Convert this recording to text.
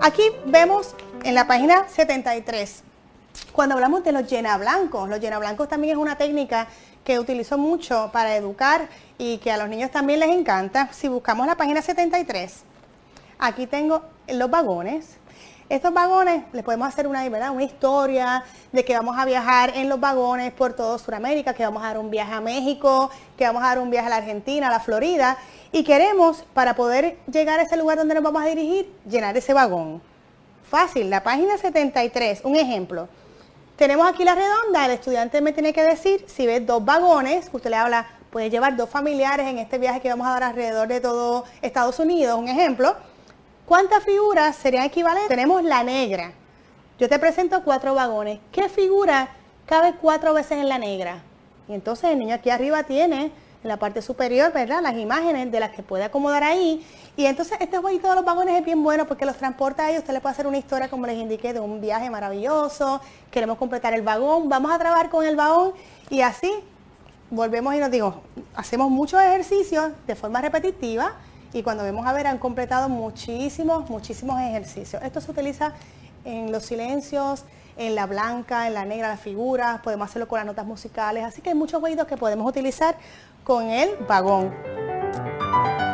Aquí vemos en la página 73, cuando hablamos de los llenablancos, los llenablancos también es una técnica que utilizo mucho para educar y que a los niños también les encanta. Si buscamos la página 73, aquí tengo los vagones, estos vagones les podemos hacer una, una historia de que vamos a viajar en los vagones por todo Sudamérica, que vamos a dar un viaje a México, que vamos a dar un viaje a la Argentina, a la Florida, y queremos, para poder llegar a ese lugar donde nos vamos a dirigir, llenar ese vagón. Fácil, la página 73, un ejemplo. Tenemos aquí la redonda, el estudiante me tiene que decir si ve dos vagones, usted le habla, puede llevar dos familiares en este viaje que vamos a dar alrededor de todo Estados Unidos, un ejemplo ¿Cuántas figuras serían equivalentes? Tenemos la negra. Yo te presento cuatro vagones. ¿Qué figura cabe cuatro veces en la negra? Y entonces el niño aquí arriba tiene, en la parte superior, ¿verdad? Las imágenes de las que puede acomodar ahí. Y entonces este jueguito de los vagones es bien bueno porque los transporta ahí. Usted le puede hacer una historia, como les indiqué, de un viaje maravilloso. Queremos completar el vagón. Vamos a trabajar con el vagón. Y así volvemos y nos digo, hacemos muchos ejercicios de forma repetitiva y cuando vemos a ver han completado muchísimos, muchísimos ejercicios. Esto se utiliza en los silencios, en la blanca, en la negra, las figuras, podemos hacerlo con las notas musicales, así que hay muchos oídos que podemos utilizar con el vagón.